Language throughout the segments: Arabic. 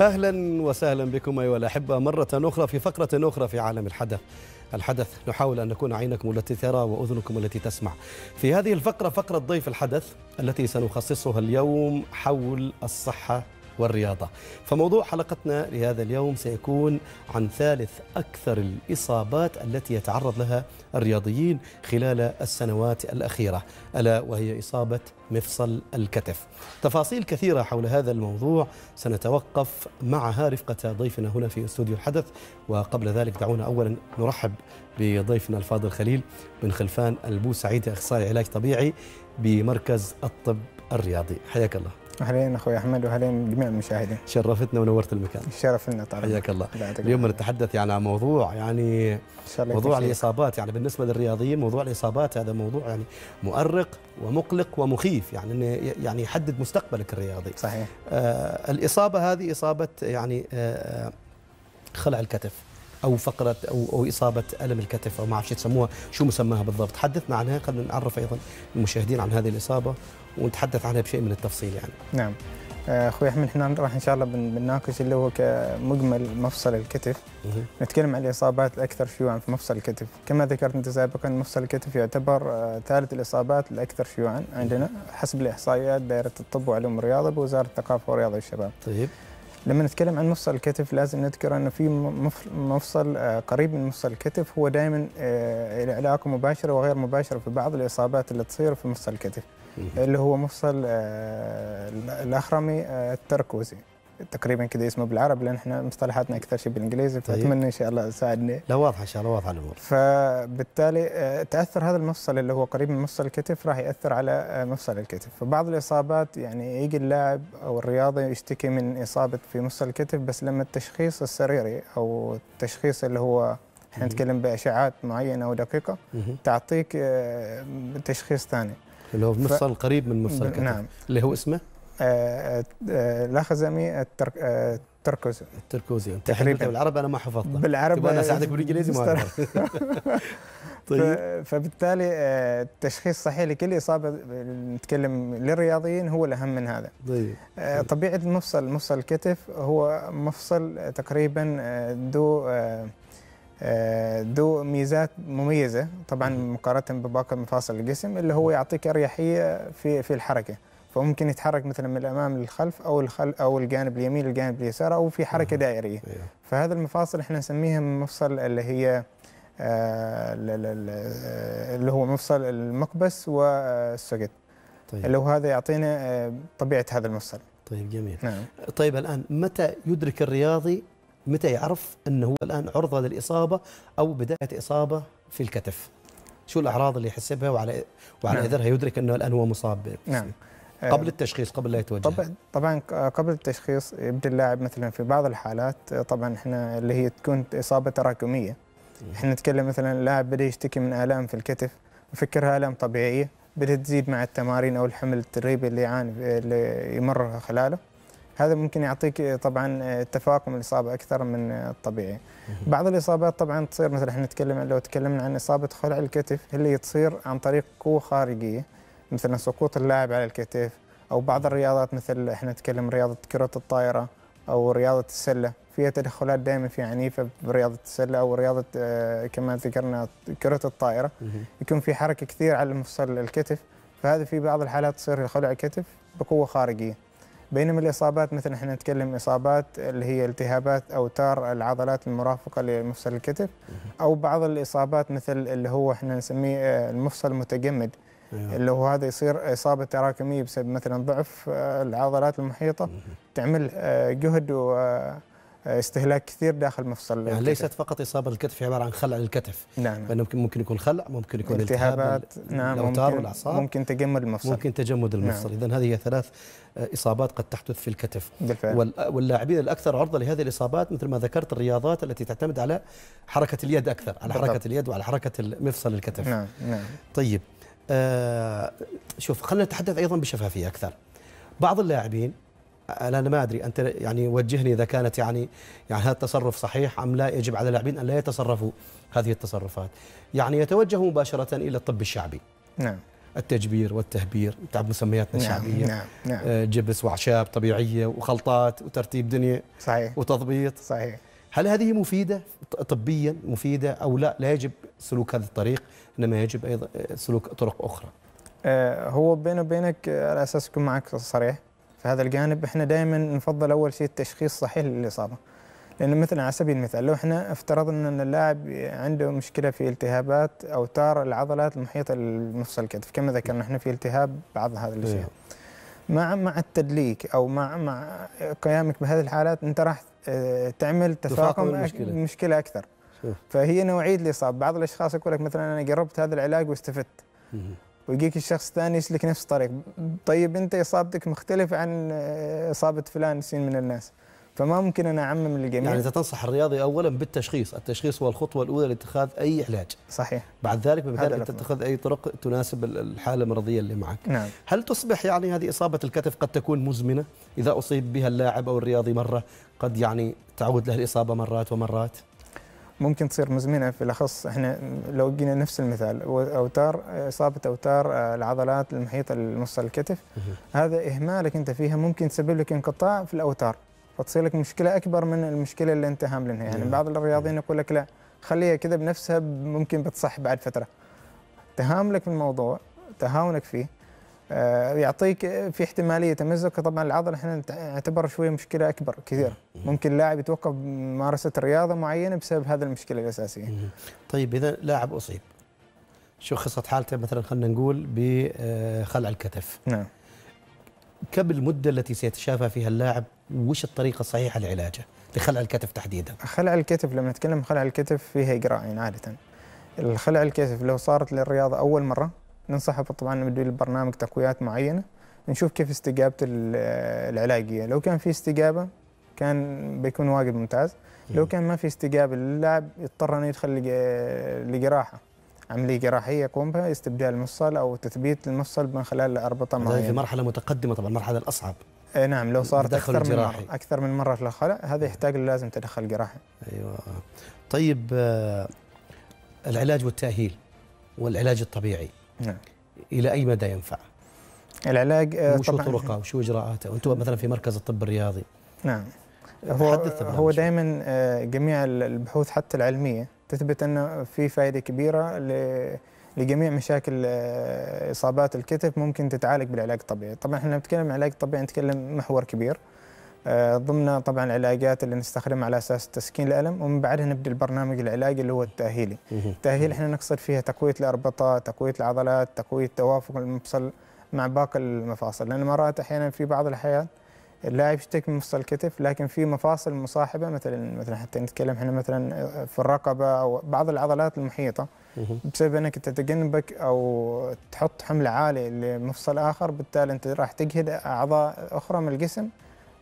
اهلا وسهلا بكم ايها الاحبه مره اخرى في فقره اخرى في عالم الحدث الحدث نحاول ان نكون عينكم التي ترى واذنكم التي تسمع في هذه الفقره فقره ضيف الحدث التي سنخصصها اليوم حول الصحه والرياضة فموضوع حلقتنا لهذا اليوم سيكون عن ثالث أكثر الإصابات التي يتعرض لها الرياضيين خلال السنوات الأخيرة ألا وهي إصابة مفصل الكتف تفاصيل كثيرة حول هذا الموضوع سنتوقف معها رفقة ضيفنا هنا في استوديو الحدث وقبل ذلك دعونا أولا نرحب بضيفنا الفاضل خليل بن خلفان البوسعيدي أخصائي علاج طبيعي بمركز الطب الرياضي حياك الله اهلين اخوي احمد واهلين جميع المشاهدين شرفتنا ونورت المكان الشرف لنا طبعا حياك الله اليوم نتحدث يعني عن موضوع يعني موضوع تشير. الاصابات يعني بالنسبه للرياضيين موضوع الاصابات هذا موضوع يعني مؤرق ومقلق ومخيف يعني انه يعني يحدد مستقبلك الرياضي صحيح آه الاصابه هذه اصابه يعني آه, آه، خلع الكتف او فقره او, أو اصابه الم الكتف او ما اعرف شو تسموها شو مسماها بالضبط حدثنا عنها خلينا نعرف ايضا المشاهدين عن هذه الاصابه ونتحدث عنها بشيء من التفصيل يعني نعم آه، اخوي احمد احنا راح ان شاء الله بنناقش اللي هو كمجمل مفصل الكتف نتكلم عن الاصابات الاكثر شيوعا في مفصل الكتف كما ذكرت انت سابقا مفصل الكتف يعتبر آه، ثالث الاصابات الاكثر شيوعا عندنا حسب الاحصائيات دائره الطب وعلوم الرياضه بوزاره الثقافه والرياضه والشباب طيب لما نتكلم عن مفصل الكتف لازم نذكر أنه في مفصل آه، قريب من مفصل الكتف هو دائما له آه، علاقة مباشرة وغير مباشرة في بعض الإصابات اللي تصير في مفصل الكتف اللي هو مفصل آه، الأخرمي التركوزي تقريبا كذا اسمه بالعربي لان احنا مصطلحاتنا اكثر شيء بالانجليزي طيب. فاتمنى ان شاء الله تساعدني لا واضحه ان شاء الله واضحه الامور فبالتالي آه، تاثر هذا المفصل اللي هو قريب من مفصل الكتف راح ياثر على آه، مفصل الكتف فبعض الاصابات يعني يجي اللاعب او الرياضي يشتكي من اصابه في مفصل الكتف بس لما التشخيص السريري او التشخيص اللي هو احنا نتكلم باشعات معينه ودقيقه تعطيك آه، تشخيص ثاني اللي هو مفصل ف... قريب من مفصل الكتف نعم اللي هو اسمه لاخزمي التركوزي التركوزي تقريبا بالعربي طيب، انا ما حفظته بالعربي انا اساعدك بالانجليزي ما طيب فبالتالي آه، التشخيص الصحيح لكل اصابه نتكلم للرياضيين هو الاهم من هذا طيب آه، طبيعه المفصل مفصل الكتف هو مفصل تقريبا آه، ذو ذو ميزات مميزه طبعا مقارنه بباقي مفاصل الجسم اللي هو يعطيك اريحيه في في الحركه فممكن يتحرك مثلا من الامام للخلف او الخل او الجانب اليمين للجانب اليسار او في حركه دائريه إيه. فهذا المفاصل احنا نسميها مفصل اللي هي آه، اللي هو مفصل المقبس والسجد طيب. اللي هو هذا يعطينا آه، طبيعه هذا المفصل طيب جميل نعم. طيب الان متى يدرك الرياضي متى يعرف انه هو الان عرضه للاصابه او بدايه اصابه في الكتف شو الاعراض اللي يحسبها وعلى وعلى نعم. اثرها يدرك انه الان هو مصاب نعم إيه. قبل التشخيص قبل لا يتوجه طبعا طبعا قبل التشخيص يبدا اللاعب مثلا في بعض الحالات طبعا احنا اللي هي تكون اصابه تراكميه إيه. احنا نتكلم مثلا اللاعب بدا يشتكي من الام في الكتف نفكرها الام طبيعيه بدات تزيد مع التمارين او الحمل التدريبي اللي يعاني اللي يمر خلاله هذا ممكن يعطيك طبعا تفاقم الاصابه اكثر من الطبيعي. بعض الاصابات طبعا تصير مثلا احنا نتكلم لو تكلمنا عن اصابه خلع الكتف اللي تصير عن طريق قوه خارجيه مثلا سقوط اللاعب على الكتف او بعض الرياضات مثل احنا نتكلم رياضه كره الطائره او رياضه السله فيها تدخلات دائما في عنيفه برياضه السله او رياضه آه، كما ذكرنا كره الطائره يكون في حركه كثير على مفصل الكتف فهذا في بعض الحالات تصير خلع كتف بقوه خارجيه بينما الاصابات مثل احنا نتكلم اصابات اللي هي التهابات اوتار العضلات المرافقه لمفصل الكتف او بعض الاصابات مثل اللي هو احنا نسميه آه، المفصل المتجمد أيوة. اللي هو هذا يصير اصابه تراكميه بسبب مثلا ضعف آه، العضلات المحيطه تعمل آه، جهد و آه، استهلاك كثير داخل مفصل يعني الكتف. ليست فقط اصابه الكتف عباره عن خلع للكتف نعم بل ممكن يكون خلع ممكن يكون التهابات نعم ممكن ممكن تجمد المفصل ممكن تجمد نعم. المفصل نعم. اذا هذه هي ثلاث اصابات قد تحدث في الكتف بالفعل واللاعبين الاكثر عرضه لهذه الاصابات مثل ما ذكرت الرياضات التي تعتمد على حركه اليد اكثر على حركه اليد وعلى حركه مفصل الكتف نعم نعم طيب آه، شوف خلينا نتحدث ايضا بشفافيه اكثر بعض اللاعبين آه، انا ما ادري انت يعني وجهني اذا كانت يعني يعني هذا التصرف صحيح ام لا يجب على اللاعبين ان لا يتصرفوا هذه التصرفات يعني يتوجه مباشره الى الطب الشعبي نعم التجبير والتهبير تعب مسمياتنا نعم الشعبيه نعم نعم آه، جبس واعشاب طبيعيه وخلطات وترتيب دنيا صحيح وتضبيط صحيح هل هذه مفيدة طبيا مفيدة أو لا لا يجب سلوك هذا الطريق إنما يجب أيضا آه، سلوك طرق أخرى آه، هو بيني وبينك آه، على أساس أكون معك صريح في هذا الجانب احنا دائما نفضل أول شيء التشخيص صحيح للإصابة لأن مثلا على سبيل المثال لو احنا افترضنا أن اللاعب عنده مشكلة في التهابات أوتار العضلات المحيطة لمفصل الكتف كما ذكرنا احنا في التهاب بعض هذا الأشياء إيه. مع مع التدليك أو مع مع قيامك بهذه الحالات أنت راح آه، تعمل تفاقم المشكلة. مشكله اكثر شوف. فهي نوعيه الاصابه بعض الاشخاص يقول لك مثلا انا جربت هذا العلاج واستفدت ويجيك الشخص الثاني يسلك نفس الطريق طيب انت اصابتك مختلفه عن آه، اصابه فلان سين من الناس فما ممكن انا اعمم الجميع يعني انت تنصح الرياضي اولا بالتشخيص، التشخيص هو الخطوه الاولى لاتخاذ اي علاج. صحيح. بعد ذلك بذلك تتخذ اي طرق تناسب الحاله المرضيه اللي معك. نعم. هل تصبح يعني هذه اصابه الكتف قد تكون مزمنه اذا اصيب بها اللاعب او الرياضي مره قد يعني تعود له الاصابه مرات ومرات؟ ممكن تصير مزمنه في الاخص احنا لو جينا نفس المثال اوتار اصابه اوتار آه، العضلات المحيطه لمفصل الكتف هذا اهمالك انت فيها ممكن تسبب لك انقطاع في الاوتار فتصير لك مشكله اكبر من المشكله اللي انت هاملينها يعني مم. نعم. بعض الرياضيين نعم. يقول لك لا خليها كذا بنفسها ممكن بتصح بعد فتره تهاملك في الموضوع تهاونك فيه آه، يعطيك في احتماليه تمزق طبعا العضله احنا نعتبر شويه مشكله اكبر كثير ممكن لاعب يتوقف ممارسه رياضه معينه بسبب هذه المشكله الاساسيه طيب اذا لاعب اصيب شو خصت حالته مثلا خلينا نقول بخلع الكتف نعم كم المدة التي سيتشافى فيها اللاعب وش الطريقة الصحيحة لعلاجه لخلع الكتف تحديدا خلع الكتف لما نتكلم خلع الكتف فيها إجراءين عادة الخلع الكتف لو صارت للرياضة أول مرة ننصحه طبعا نبدأ برنامج تقويات معينة نشوف كيف استجابته العلاجية لو كان في استجابة كان بيكون واجد ممتاز لو كان ما في استجابة للاعب يضطر أنه يدخل لجراحة عمليه جراحيه يقوم بها استبدال المفصل او تثبيت المفصل من خلال الاربطه معينه. في مرحله متقدمه طبعا المرحله الاصعب. إيه نعم لو صارت اكثر من مره اكثر من مره في الخلع هذا إيه. يحتاج لازم تدخل جراحي. ايوه. طيب آه، العلاج والتاهيل والعلاج الطبيعي. نعم. الى اي مدى ينفع؟ العلاج وشو طرقه وشو اجراءاته؟ انتم مثلا في مركز الطب الرياضي. نعم. هو هو دائما آه، جميع البحوث حتى العلميه تثبت أنه في فائدة كبيرة لجميع مشاكل آه، إصابات الكتف ممكن تتعالج بالعلاج الطبيعي طبعا احنا نتكلم عن العلاج الطبيعي نتكلم محور كبير آه، ضمن طبعا العلاجات اللي نستخدمها على اساس تسكين الالم ومن بعدها نبدا البرنامج العلاجي اللي هو التاهيلي. التاهيل احنا نقصد فيها تقويه الاربطه، تقويه العضلات، تقويه توافق المفصل مع باقي المفاصل لان مرات احيانا في بعض الاحيان اللاعب يشتكي من مفصل الكتف لكن في مفاصل مصاحبه مثلا مثلا حتى نتكلم احنا مثلا آه، في الرقبه او بعض العضلات المحيطه بسبب انك تتجنبك او تحط حملة عالية لمفصل اخر بالتالي انت راح تجهد اعضاء اخرى من الجسم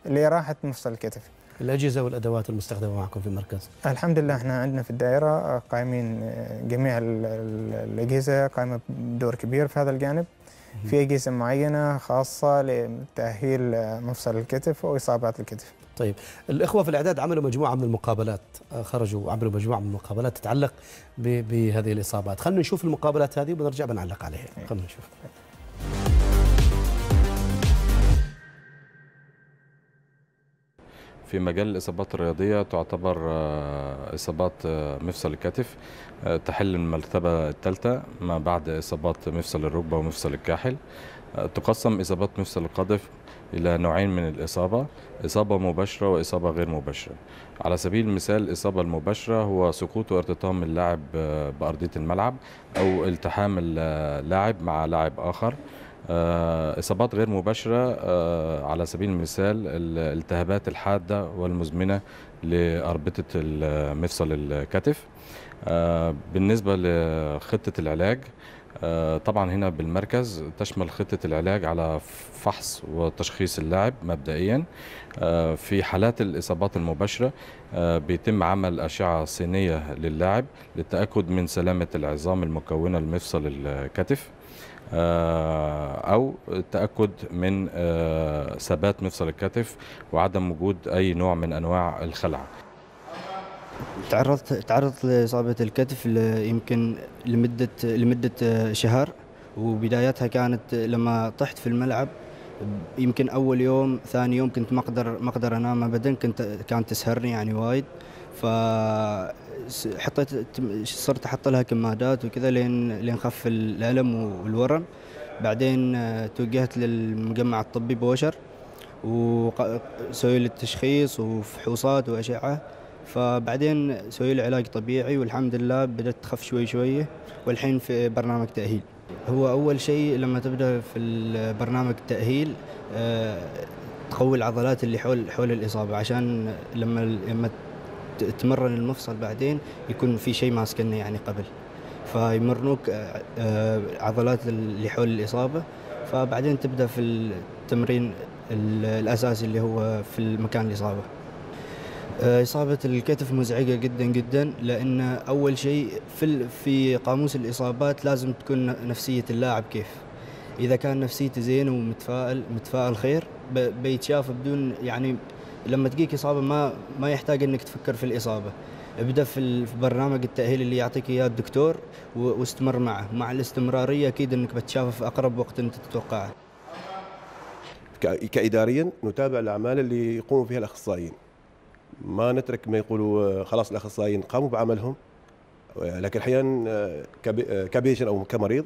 لراحه مفصل الكتف. الاجهزه والادوات المستخدمه معكم في المركز؟ الحمد لله احنا عندنا في الدائره آه، قائمين آه، جميع الاجهزه قائمه بدور كبير في هذا الجانب. في اجهزه معينه خاصه لتاهيل مفصل الكتف اصابات الكتف. طيب الاخوه في الاعداد عملوا مجموعه من المقابلات آه، خرجوا عملوا مجموعه من المقابلات تتعلق بهذه الاصابات خلينا نشوف المقابلات هذه وبنرجع بنعلق عليها إيه. خلينا نشوف في مجال الإصابات الرياضية تعتبر آه، إصابات آه، مفصل الكتف آه، تحل المرتبة الثالثة ما بعد إصابات مفصل الركبة ومفصل الكاحل تقسم إصابات مفصل القذف إلى نوعين من الإصابة إصابة مباشرة وإصابة غير مباشرة على سبيل المثال الإصابة المباشرة هو سقوط وارتطام اللاعب بأرضية الملعب أو التحام اللاعب مع لاعب آخر آه، إصابات غير مباشرة آه، على سبيل المثال الالتهابات الحادة والمزمنة لأربطة مفصل الكتف آه، بالنسبة لخطة العلاج طبعا هنا بالمركز تشمل خطة العلاج على فحص وتشخيص اللاعب مبدئيا في حالات الإصابات المباشرة بيتم عمل أشعة صينيه للاعب للتأكد من سلامة العظام المكونة لمفصل الكتف آه، او التاكد من آه، ثبات مفصل الكتف وعدم وجود اي نوع من انواع الخلع تعرضت تعرضت لاصابه الكتف يمكن لمده لمده آه، شهر وبدايتها كانت لما طحت في الملعب يمكن اول يوم ثاني يوم كنت ما اقدر ما اقدر انام ابدا كنت كانت تسهرني يعني وايد ف حطيت صرت احط لها كمادات وكذا لين لين خف الالم والورم بعدين آه، توجهت للمجمع الطبي بوشر وسوي لي التشخيص وفحوصات واشعه فبعدين سوي لي علاج طبيعي والحمد لله بدأت تخف شوي شوي والحين في برنامج تأهيل هو أول شيء لما تبدأ في برنامج التأهيل آه، تقوي العضلات اللي حول حول الإصابة عشان لما لما تمرن المفصل بعدين يكون في شيء ماسكنه يعني قبل فيمرنوك آه، آه، عضلات اللي حول الاصابه فبعدين تبدا في التمرين الاساسي اللي هو في مكان الاصابه آه، إصابة الكتف مزعجة جدا جدا لأن أول شيء في في قاموس الإصابات لازم تكون نفسية اللاعب كيف إذا كان نفسيته زين ومتفائل متفائل خير بيتشاف بدون يعني لما تجيك اصابه ما ما يحتاج انك تفكر في الاصابه ابدا في برنامج التاهيل اللي يعطيك اياه الدكتور واستمر معه مع الاستمراريه اكيد انك بتشافه في اقرب وقت انت تتوقعه كاداريا نتابع الاعمال اللي يقوم فيها الاخصائيين ما نترك ما يقولوا آه، خلاص الاخصائيين قاموا بعملهم آه، لكن احيانا آه، كبيشن او كمريض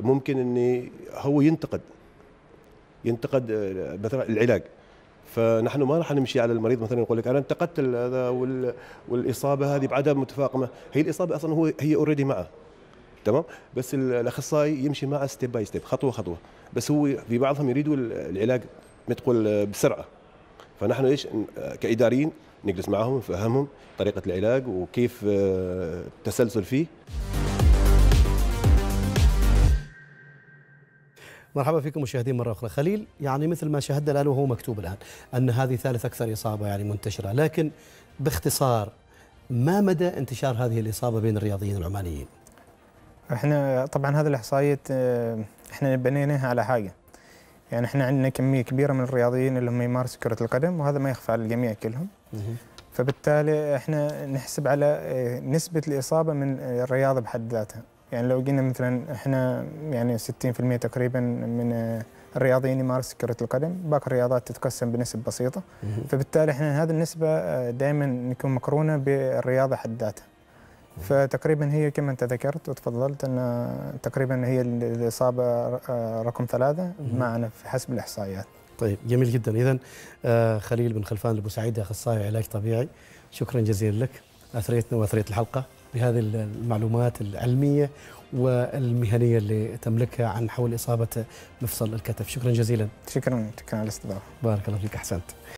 ممكن اني هو ينتقد ينتقد مثلا العلاج فنحن ما راح نمشي على المريض مثلا يقول لك انا انتقدت هذا والاصابه هذه بعدم متفاقمه هي الاصابه اصلا هو هي اوريدي معه تمام بس الاخصائي يمشي معه ستيب باي ستيب خطوه خطوه بس هو في بعضهم يريدوا العلاج ما تقول بسرعه فنحن ايش كاداريين نجلس معهم نفهمهم طريقه العلاج وكيف آه، التسلسل فيه مرحبا فيكم مشاهدين مرة أخرى خليل يعني مثل ما شاهدنا الآن وهو مكتوب الآن أن هذه ثالث أكثر إصابة يعني منتشرة لكن باختصار ما مدى انتشار هذه الإصابة بين الرياضيين العمانيين؟ احنا طبعا هذه الاحصائيات آه، احنا بنيناها على حاجة يعني احنا عندنا كمية كبيرة من الرياضيين اللي هم يمارسوا كرة القدم وهذا ما يخفى على الجميع كلهم فبالتالي احنا نحسب على آه، نسبة الإصابة من الرياضة بحد ذاتها يعني لو جينا مثلا احنا يعني 60% تقريبا من الرياضيين يمارس كرة القدم باقي الرياضات تتقسم بنسب بسيطة فبالتالي احنا هذه النسبة آه، دائما نكون مقرونة بالرياضة حد ذاتها فتقريبا هي كما انت ذكرت وتفضلت ان تقريبا هي الاصابه آه، رقم ثلاثه معنا في حسب الاحصائيات. طيب جميل جدا اذا آه، خليل بن خلفان البوسعيدي اخصائي علاج طبيعي شكرا جزيلا لك اثريتنا واثريت الحلقه بهذه المعلومات العلمية والمهنية اللي تملكها عن حول إصابة مفصل الكتف شكرا جزيلا شكرا شكرا على الاستضافة بارك الله فيك أحسنت